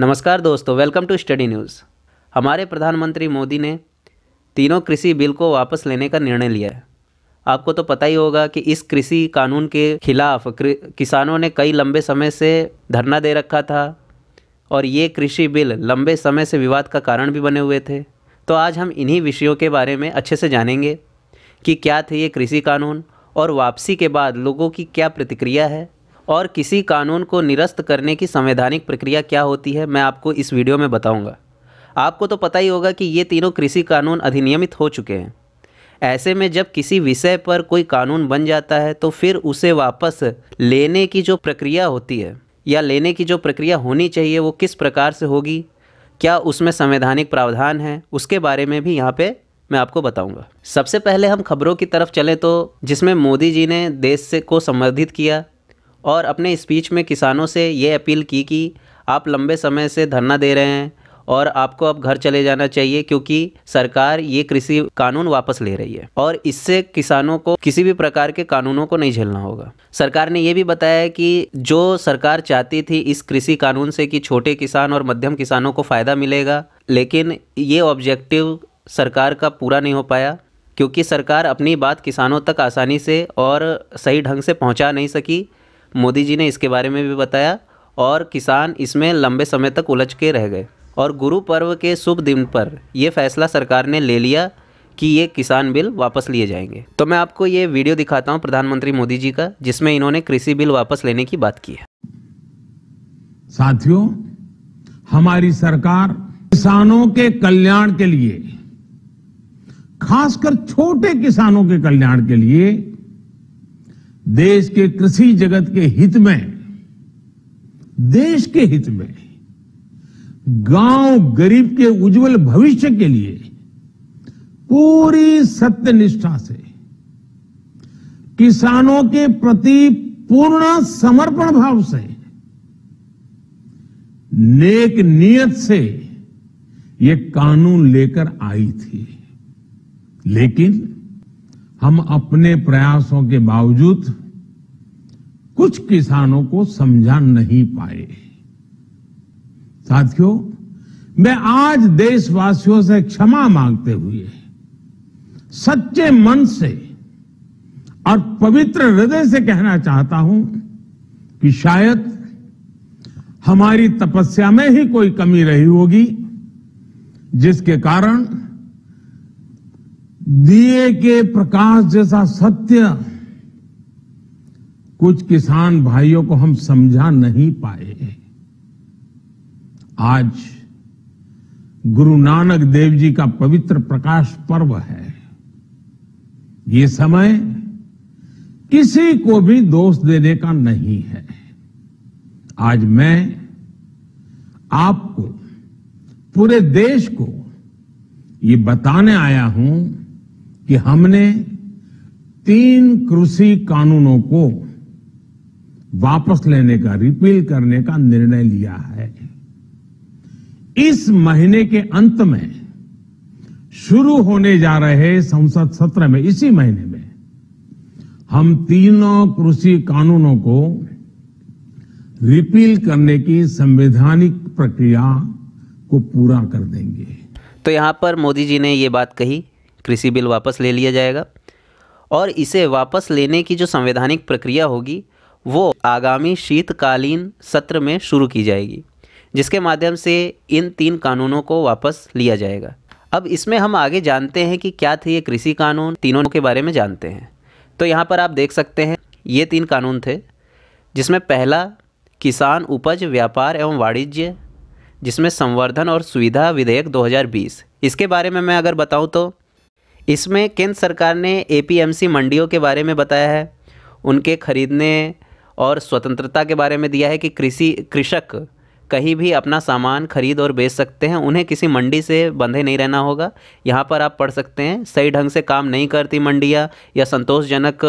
नमस्कार दोस्तों welcome to study news हमारे प्रधानमंत्री मोदी ने तीनों कृषि बिल को वापस लेने का निर्णय लिया है आपको तो पता ही होगा कि इस कृषि कानून के खिलाफ किसानों ने कई लंबे समय से धरना दे रखा था और ये कृषि बिल लंबे समय से विवाद का कारण भी बने हुए थे तो आज हम इन्हीं विषयों के बारे में अच्छे से जानेंगे कि क्या थे ये कृषि कानून और वापसी के बाद लोगों की क्या प्रतिक्रिया है और किसी कानून को निरस्त करने की संवैधानिक प्रक्रिया क्या होती है मैं आपको इस वीडियो में बताऊंगा। आपको तो पता ही होगा कि ये तीनों कृषि कानून अधिनियमित हो चुके हैं ऐसे में जब किसी विषय पर कोई कानून बन जाता है तो फिर उसे वापस लेने की जो प्रक्रिया होती है या लेने की जो प्रक्रिया होनी चाहिए वो किस प्रकार से होगी क्या उसमें संवैधानिक प्रावधान है उसके बारे में भी यहाँ पे मैं आपको बताऊंगा सबसे पहले हम खबरों की तरफ चलें तो जिसमें मोदी जी ने देश से को संबोधित किया और अपने स्पीच में किसानों से ये अपील की कि आप लंबे समय से धरना दे रहे हैं और आपको अब घर चले जाना चाहिए क्योंकि सरकार ये कृषि कानून वापस ले रही है और इससे किसानों को किसी भी प्रकार के कानूनों को नहीं झेलना होगा सरकार ने ये भी बताया है कि जो सरकार चाहती थी इस कृषि कानून से कि छोटे किसान और मध्यम किसानों को फ़ायदा मिलेगा लेकिन ये ऑब्जेक्टिव सरकार का पूरा नहीं हो पाया क्योंकि सरकार अपनी बात किसानों तक आसानी से और सही ढंग से पहुंचा नहीं सकी मोदी जी ने इसके बारे में भी बताया और किसान इसमें लंबे समय तक उलझ के रह गए और गुरु पर्व के शुभ दिन पर यह फैसला सरकार ने ले लिया कि ये किसान बिल वापस लिए जाएंगे तो मैं आपको ये वीडियो दिखाता हूँ प्रधानमंत्री मोदी जी का जिसमें इन्होंने कृषि बिल वापस लेने की बात की है साथियों हमारी सरकार किसानों के कल्याण के लिए खासकर छोटे किसानों के कल्याण के लिए देश के कृषि जगत के हित में देश के हित में गांव गरीब के उज्जवल भविष्य के लिए पूरी सत्यनिष्ठा से किसानों के प्रति पूर्ण समर्पण भाव से नेक नियत से ये कानून लेकर आई थी लेकिन हम अपने प्रयासों के बावजूद कुछ किसानों को समझा नहीं पाए साथियों मैं आज देशवासियों से क्षमा मांगते हुए सच्चे मन से और पवित्र हृदय से कहना चाहता हूं कि शायद हमारी तपस्या में ही कोई कमी रही होगी जिसके कारण दिए के प्रकाश जैसा सत्य कुछ किसान भाइयों को हम समझा नहीं पाए आज गुरु नानक देव जी का पवित्र प्रकाश पर्व है ये समय किसी को भी दोष देने का नहीं है आज मैं आपको पूरे देश को ये बताने आया हूं कि हमने तीन कृषि कानूनों को वापस लेने का रिपील करने का निर्णय लिया है इस महीने के अंत में शुरू होने जा रहे संसद सत्र में इसी महीने में हम तीनों कृषि कानूनों को रिपील करने की संवैधानिक प्रक्रिया को पूरा कर देंगे तो यहां पर मोदी जी ने ये बात कही कृषि बिल वापस ले लिया जाएगा और इसे वापस लेने की जो संवैधानिक प्रक्रिया होगी वो आगामी शीतकालीन सत्र में शुरू की जाएगी जिसके माध्यम से इन तीन कानूनों को वापस लिया जाएगा अब इसमें हम आगे जानते हैं कि क्या थे ये कृषि कानून तीनों के बारे में जानते हैं तो यहाँ पर आप देख सकते हैं ये तीन कानून थे जिसमें पहला किसान उपज व्यापार एवं वाणिज्य जिसमें संवर्धन और सुविधा विधेयक 2020 इसके बारे में मैं अगर बताऊँ तो इसमें केंद्र सरकार ने एपीएमसी मंडियों के बारे में बताया है उनके खरीदने और स्वतंत्रता के बारे में दिया है कि कृषि कृषक कहीं भी अपना सामान खरीद और बेच सकते हैं उन्हें किसी मंडी से बंधे नहीं रहना होगा यहाँ पर आप पढ़ सकते हैं सही ढंग से काम नहीं करती मंडियाँ या संतोषजनक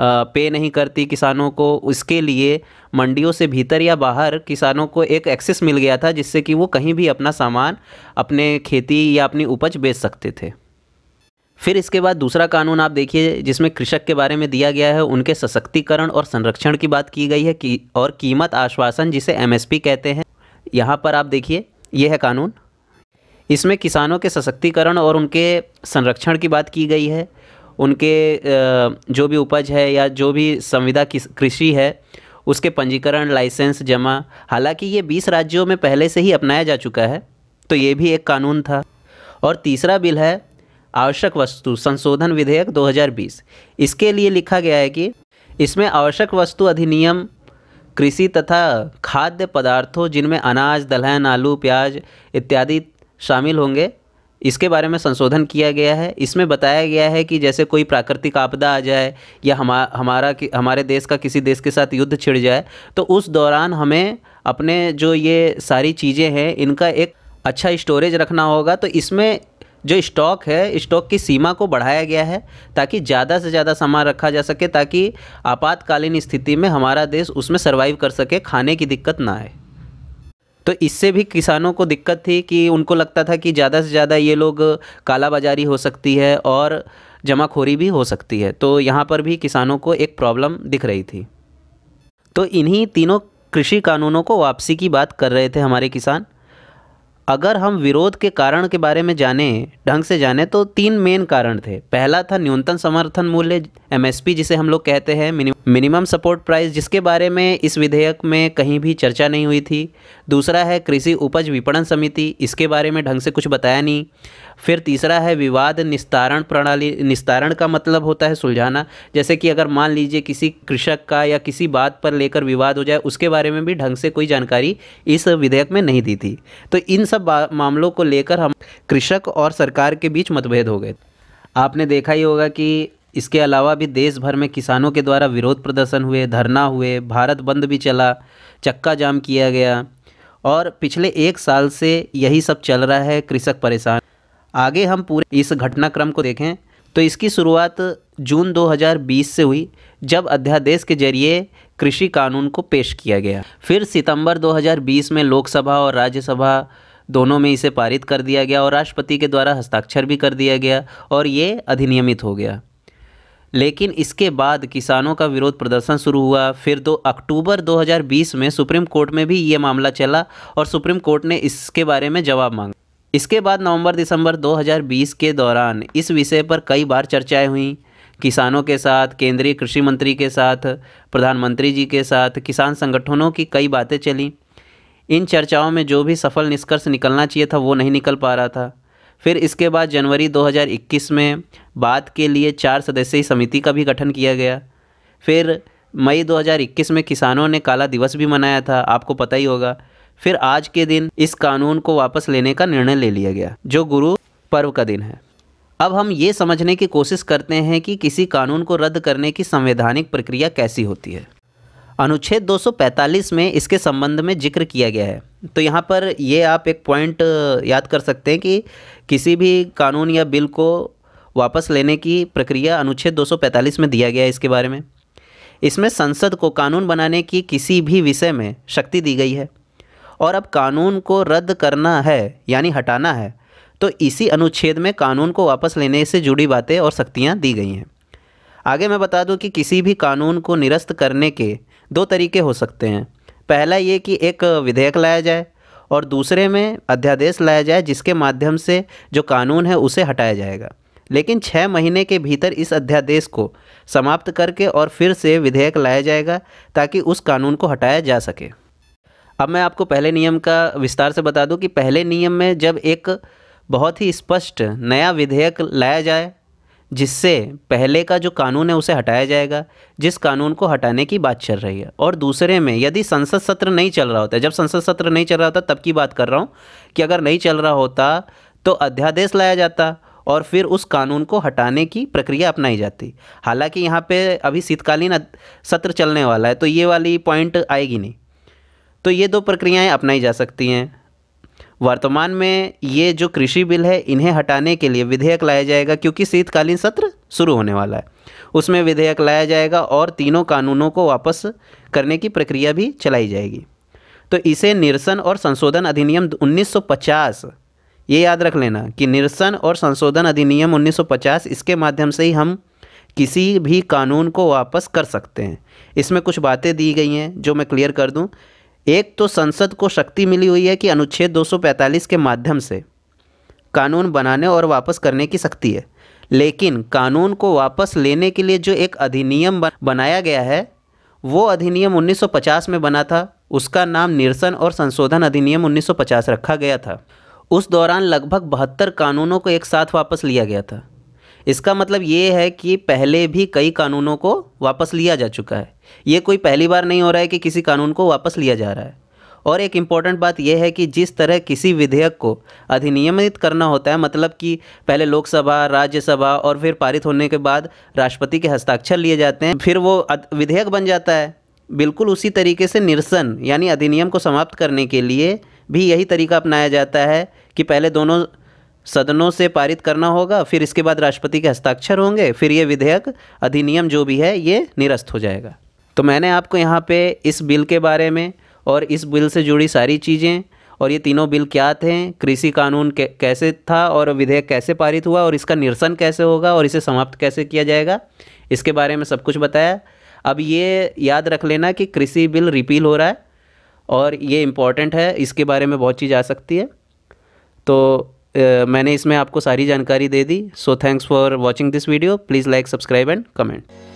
पे नहीं करती किसानों को उसके लिए मंडियों से भीतर या बाहर किसानों को एक एक्सेस मिल गया था जिससे कि वो कहीं भी अपना सामान अपने खेती या अपनी उपज बेच सकते थे फिर इसके बाद दूसरा कानून आप देखिए जिसमें कृषक के बारे में दिया गया है उनके सशक्तिकरण और संरक्षण की बात की गई है की और कीमत आश्वासन जिसे एमएसपी कहते हैं यहाँ पर आप देखिए ये है कानून इसमें किसानों के सशक्तिकरण और उनके संरक्षण की बात की गई है उनके जो भी उपज है या जो भी संविदा कृषि है उसके पंजीकरण लाइसेंस जमा हालांकि ये 20 राज्यों में पहले से ही अपनाया जा चुका है तो ये भी एक कानून था और तीसरा बिल है आवश्यक वस्तु संशोधन विधेयक 2020 इसके लिए लिखा गया है कि इसमें आवश्यक वस्तु अधिनियम कृषि तथा खाद्य पदार्थों जिनमें अनाज दलहन आलू प्याज इत्यादि शामिल होंगे इसके बारे में संशोधन किया गया है इसमें बताया गया है कि जैसे कोई प्राकृतिक आपदा आ जाए या हम हमारा हमारे देश का किसी देश के साथ युद्ध छिड़ जाए तो उस दौरान हमें अपने जो ये सारी चीज़ें हैं इनका एक अच्छा स्टोरेज रखना होगा तो इसमें जो स्टॉक है स्टॉक की सीमा को बढ़ाया गया है ताकि ज़्यादा से ज़्यादा सामान रखा जा सके ताकि आपातकालीन स्थिति में हमारा देश उसमें सर्वाइव कर सके खाने की दिक्कत ना आए तो इससे भी किसानों को दिक्कत थी कि उनको लगता था कि ज़्यादा से ज़्यादा ये लोग कालाबाजारी हो सकती है और जमाखोरी भी हो सकती है तो यहाँ पर भी किसानों को एक प्रॉब्लम दिख रही थी तो इन्हीं तीनों कृषि कानूनों को वापसी की बात कर रहे थे हमारे किसान अगर हम विरोध के कारण के बारे में जाने ढंग से जाने तो तीन मेन कारण थे पहला था न्यूनतम समर्थन मूल्य एम जिसे हम लोग कहते हैं मिनिमम सपोर्ट प्राइस जिसके बारे में इस विधेयक में कहीं भी चर्चा नहीं हुई थी दूसरा है कृषि उपज विपणन समिति इसके बारे में ढंग से कुछ बताया नहीं फिर तीसरा है विवाद निस्तारण प्रणाली निस्तारण का मतलब होता है सुलझाना जैसे कि अगर मान लीजिए किसी कृषक का या किसी बात पर लेकर विवाद हो जाए उसके बारे में भी ढंग से कोई जानकारी इस विधेयक में नहीं दी थी तो इन सब मामलों को लेकर हम कृषक और सरकार के बीच मतभेद हो गए आपने देखा ही होगा कि इसके अलावा भी देश भर में किसानों के द्वारा विरोध प्रदर्शन हुए धरना हुए भारत बंद भी चला चक्का जाम किया गया और पिछले एक साल से यही सब चल रहा है कृषक परेशान आगे हम पूरे इस घटनाक्रम को देखें तो इसकी शुरुआत जून 2020 से हुई जब अध्यादेश के जरिए कृषि कानून को पेश किया गया फिर सितंबर 2020 में लोकसभा और राज्यसभा दोनों में इसे पारित कर दिया गया और राष्ट्रपति के द्वारा हस्ताक्षर भी कर दिया गया और ये अधिनियमित हो गया लेकिन इसके बाद किसानों का विरोध प्रदर्शन शुरू हुआ फिर दो अक्टूबर 2020 में सुप्रीम कोर्ट में भी ये मामला चला और सुप्रीम कोर्ट ने इसके बारे में जवाब मांगा इसके बाद नवंबर दिसंबर 2020 के दौरान इस विषय पर कई बार चर्चाएं हुई किसानों के साथ केंद्रीय कृषि मंत्री के साथ प्रधानमंत्री जी के साथ किसान संगठनों की कई बातें चलीं इन चर्चाओं में जो भी सफल निष्कर्ष निकलना चाहिए था वो नहीं निकल पा रहा था फिर इसके बाद जनवरी 2021 में बात के लिए चार सदस्यीय समिति का भी गठन किया गया फिर मई 2021 में किसानों ने काला दिवस भी मनाया था आपको पता ही होगा फिर आज के दिन इस कानून को वापस लेने का निर्णय ले लिया गया जो गुरु पर्व का दिन है अब हम ये समझने की कोशिश करते हैं कि किसी कानून को रद्द करने की संवैधानिक प्रक्रिया कैसी होती है अनुच्छेद 245 में इसके संबंध में जिक्र किया गया है तो यहाँ पर ये आप एक पॉइंट याद कर सकते हैं कि किसी भी कानून या बिल को वापस लेने की प्रक्रिया अनुच्छेद 245 में दिया गया है इसके बारे में इसमें संसद को कानून बनाने की किसी भी विषय में शक्ति दी गई है और अब कानून को रद्द करना है यानी हटाना है तो इसी अनुच्छेद में कानून को वापस लेने से जुड़ी बातें और शक्तियाँ दी गई हैं आगे मैं बता दूं कि किसी भी कानून को निरस्त करने के दो तरीके हो सकते हैं पहला ये कि एक विधेयक लाया जाए और दूसरे में अध्यादेश लाया जाए जिसके माध्यम से जो कानून है उसे हटाया जाएगा लेकिन छः महीने के भीतर इस अध्यादेश को समाप्त करके और फिर से विधेयक लाया जाएगा ताकि उस कानून को हटाया जा सके अब मैं आपको पहले नियम का विस्तार से बता दूं कि पहले नियम में जब एक बहुत ही स्पष्ट नया विधेयक लाया जाए जिससे पहले का जो कानून है उसे हटाया जाएगा जिस कानून को हटाने की बात चल रही है और दूसरे में यदि संसद सत्र नहीं चल रहा होता जब संसद सत्र नहीं चल रहा होता तब की बात कर रहा हूँ कि अगर नहीं चल रहा होता तो अध्यादेश लाया जाता और फिर उस कानून को हटाने की प्रक्रिया अपनाई जाती हालांकि यहाँ पे अभी शीतकालीन सत्र चलने वाला है तो ये वाली पॉइंट आएगी नहीं तो ये दो प्रक्रियाएं अपनाई जा सकती हैं वर्तमान में ये जो कृषि बिल है इन्हें हटाने के लिए विधेयक लाया जाएगा क्योंकि शीतकालीन सत्र शुरू होने वाला है उसमें विधेयक लाया जाएगा और तीनों कानूनों को वापस करने की प्रक्रिया भी चलाई जाएगी तो इसे निरसन और संशोधन अधिनियम 1950 ये याद रख लेना कि निरसन और संशोधन अधिनियम 1950 इसके माध्यम से ही हम किसी भी कानून को वापस कर सकते हैं इसमें कुछ बातें दी गई हैं जो मैं क्लियर कर दूं एक तो संसद को शक्ति मिली हुई है कि अनुच्छेद 245 के माध्यम से कानून बनाने और वापस करने की शक्ति है लेकिन कानून को वापस लेने के लिए जो एक अधिनियम बनाया गया है वो अधिनियम 1950 में बना था उसका नाम निरसन और संशोधन अधिनियम 1950 रखा गया था उस दौरान लगभग बहत्तर कानूनों को एक साथ वापस लिया गया था इसका मतलब ये है कि पहले भी कई कानूनों को वापस लिया जा चुका है ये कोई पहली बार नहीं हो रहा है कि किसी कानून को वापस लिया जा रहा है और एक इम्पॉर्टेंट बात यह है कि जिस तरह किसी विधेयक को अधिनियमित करना होता है मतलब कि पहले लोकसभा राज्यसभा और फिर पारित होने के बाद राष्ट्रपति के हस्ताक्षर लिए जाते हैं फिर वो विधेयक बन जाता है बिल्कुल उसी तरीके से निरसन यानी अधिनियम को समाप्त करने के लिए भी यही तरीका अपनाया जाता है कि पहले दोनों सदनों से पारित करना होगा फिर इसके बाद राष्ट्रपति के हस्ताक्षर होंगे फिर ये विधेयक अधिनियम जो भी है ये निरस्त हो जाएगा तो मैंने आपको यहाँ पे इस बिल के बारे में और इस बिल से जुड़ी सारी चीज़ें और ये तीनों बिल क्या थे कृषि कानून कैसे था और विधेयक कैसे पारित हुआ और इसका निरसन कैसे होगा और इसे समाप्त कैसे किया जाएगा इसके बारे में सब कुछ बताया अब ये याद रख लेना कि कृषि बिल रिपील हो रहा है और ये इम्पॉर्टेंट है इसके बारे में बहुत चीज़ आ सकती है तो मैंने इसमें आपको सारी जानकारी दे दी so thanks for watching this video please like subscribe and comment